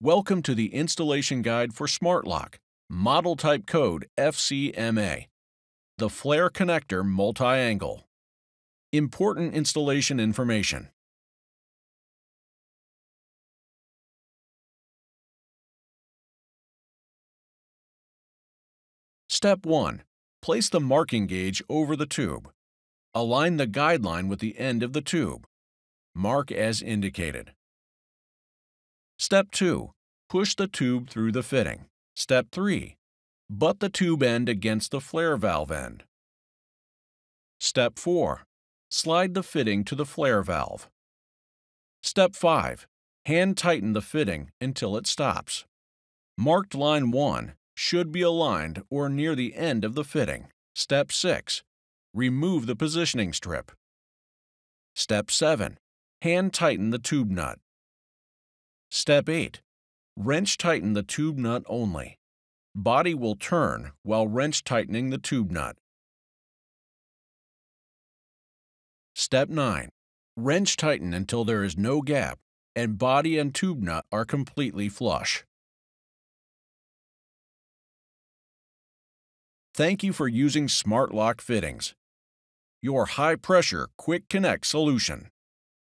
Welcome to the installation guide for Smart Lock, model type code FCMA, the flare connector multi-angle. Important installation information. Step 1. Place the marking gauge over the tube. Align the guideline with the end of the tube. Mark as indicated. Step 2. Push the tube through the fitting. Step 3. Butt the tube end against the flare valve end. Step 4. Slide the fitting to the flare valve. Step 5. Hand tighten the fitting until it stops. Marked line 1 should be aligned or near the end of the fitting. Step 6. Remove the positioning strip. Step 7. Hand tighten the tube nut. Step 8. Wrench tighten the tube nut only. Body will turn while wrench tightening the tube nut. Step 9. Wrench tighten until there is no gap and body and tube nut are completely flush. Thank you for using Smart Lock Fittings, your high-pressure, quick-connect solution.